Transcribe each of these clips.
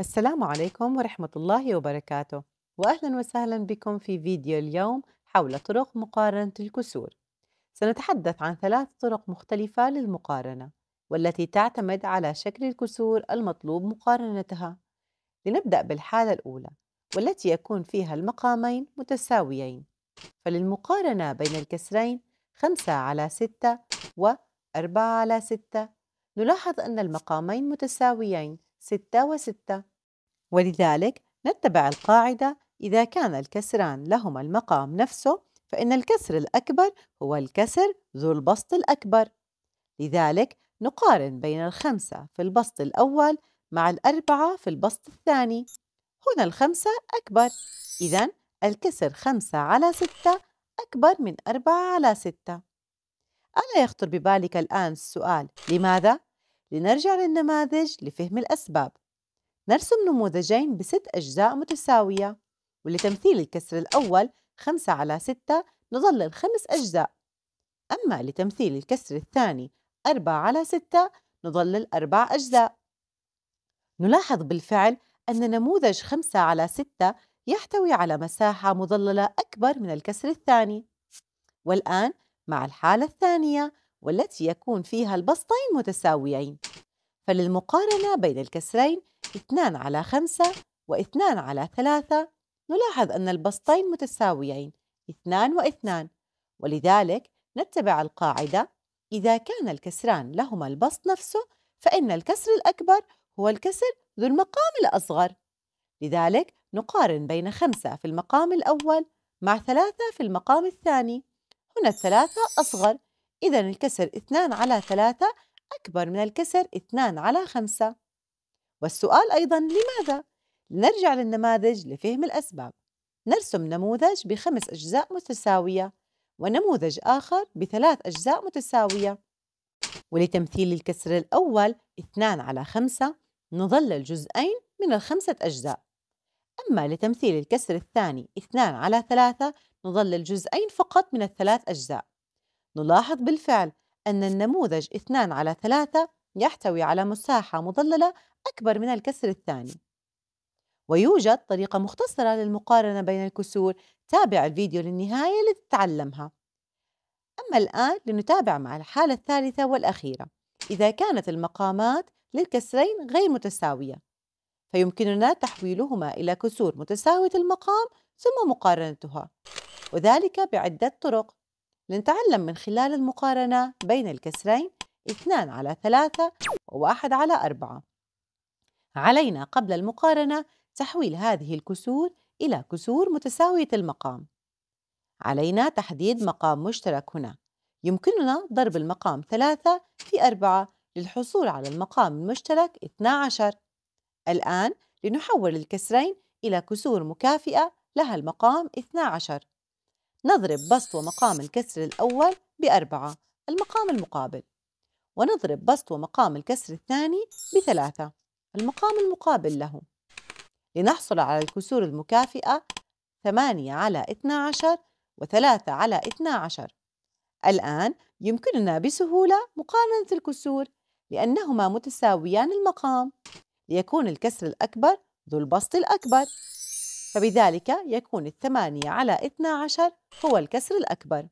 السلام عليكم ورحمة الله وبركاته وأهلا وسهلا بكم في فيديو اليوم حول طرق مقارنة الكسور سنتحدث عن ثلاث طرق مختلفة للمقارنة والتي تعتمد على شكل الكسور المطلوب مقارنتها لنبدأ بالحالة الأولى والتي يكون فيها المقامين متساويين فللمقارنة بين الكسرين 5 على 6 و 4 على 6 نلاحظ أن المقامين متساويين ستة وستة ولذلك نتبع القاعدة إذا كان الكسران لهما المقام نفسه فإن الكسر الأكبر هو الكسر ذو البسط الأكبر لذلك نقارن بين الخمسة في البسط الأول مع الأربعة في البسط الثاني هنا الخمسة أكبر إذا الكسر خمسة على ستة أكبر من أربعة على ستة ألا يخطر ببالك الآن السؤال لماذا؟ لنرجع للنماذج لفهم الأسباب نرسم نموذجين بست أجزاء متساوية ولتمثيل الكسر الأول 5 على 6 نظل الخمس أجزاء أما لتمثيل الكسر الثاني 4 على 6 نظل الأربع أجزاء نلاحظ بالفعل أن نموذج 5 على 6 يحتوي على مساحة مظللة أكبر من الكسر الثاني والآن مع الحالة الثانية والتي يكون فيها البسطين متساويين فللمقارنة بين الكسرين 2 على 5 و2 على 3 نلاحظ أن البسطين متساويين 2 و2 ولذلك نتبع القاعدة إذا كان الكسران لهما البسط نفسه فإن الكسر الأكبر هو الكسر ذو المقام الأصغر لذلك نقارن بين 5 في المقام الأول مع 3 في المقام الثاني هنا الثلاثة أصغر إذا الكسر 2 على 3 أكبر من الكسر 2 على 5 والسؤال أيضا لماذا؟ نرجع للنماذج لفهم الأسباب نرسم نموذج بخمس أجزاء متساوية ونموذج آخر بثلاث أجزاء متساوية ولتمثيل الكسر الأول 2 على 5 نظل الجزئين من الخمسة أجزاء أما لتمثيل الكسر الثاني 2 على 3 نظل الجزئين فقط من الثلاث أجزاء نلاحظ بالفعل أن النموذج 2 على 3 يحتوي على مساحة مضللة أكبر من الكسر الثاني ويوجد طريقة مختصرة للمقارنة بين الكسور تابع الفيديو للنهاية لتتعلمها أما الآن لنتابع مع الحالة الثالثة والأخيرة إذا كانت المقامات للكسرين غير متساوية فيمكننا تحويلهما إلى كسور متساوية المقام ثم مقارنتها وذلك بعدة طرق لنتعلم من خلال المقارنة بين الكسرين 2 على 3 و1 على 4 علينا قبل المقارنة تحويل هذه الكسور إلى كسور متساوية المقام علينا تحديد مقام مشترك هنا يمكننا ضرب المقام 3 في 4 للحصول على المقام المشترك 12 الآن لنحول الكسرين إلى كسور مكافئة لها المقام 12 نضرب بسط ومقام الكسر الأول بأربعة المقام المقابل ونضرب بسط ومقام الكسر الثاني بثلاثة المقام المقابل له لنحصل على الكسور المكافئة 8 على 12 و3 على 12 الآن يمكننا بسهولة مقارنة الكسور لأنهما متساويان المقام ليكون الكسر الأكبر ذو البسط الأكبر فبذلك يكون الثمانية على 12 هو الكسر الأكبر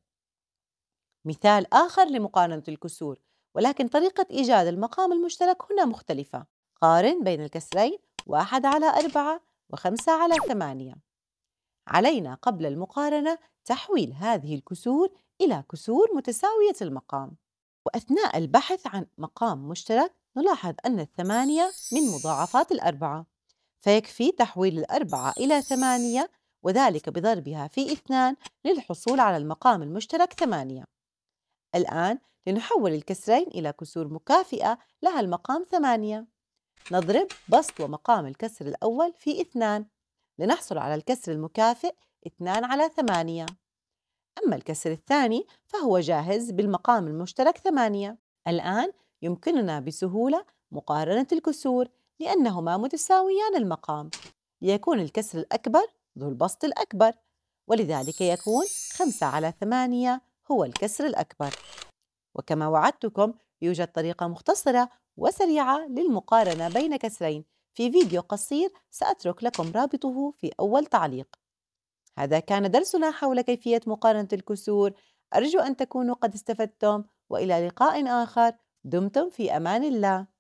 مثال آخر لمقارنة الكسور ولكن طريقة إيجاد المقام المشترك هنا مختلفة قارن بين الكسرين واحد على أربعة وخمسة على ثمانية علينا قبل المقارنة تحويل هذه الكسور إلى كسور متساوية المقام وأثناء البحث عن مقام مشترك نلاحظ أن الثمانية من مضاعفات الأربعة فيكفي تحويل الأربعة إلى ثمانية وذلك بضربها في اثنان للحصول على المقام المشترك ثمانية الآن لنحول الكسرين إلى كسور مكافئة لها المقام ثمانية نضرب بسط ومقام الكسر الأول في اثنان لنحصل على الكسر المكافئ اثنان على ثمانية أما الكسر الثاني فهو جاهز بالمقام المشترك ثمانية الآن يمكننا بسهولة مقارنة الكسور لأنهما متساويان المقام ليكون الكسر الأكبر ذو البسط الأكبر ولذلك يكون خمسة على ثمانية هو الكسر الأكبر وكما وعدتكم يوجد طريقة مختصرة وسريعة للمقارنة بين كسرين في فيديو قصير سأترك لكم رابطه في أول تعليق هذا كان درسنا حول كيفية مقارنة الكسور أرجو أن تكونوا قد استفدتم وإلى لقاء آخر دمتم في أمان الله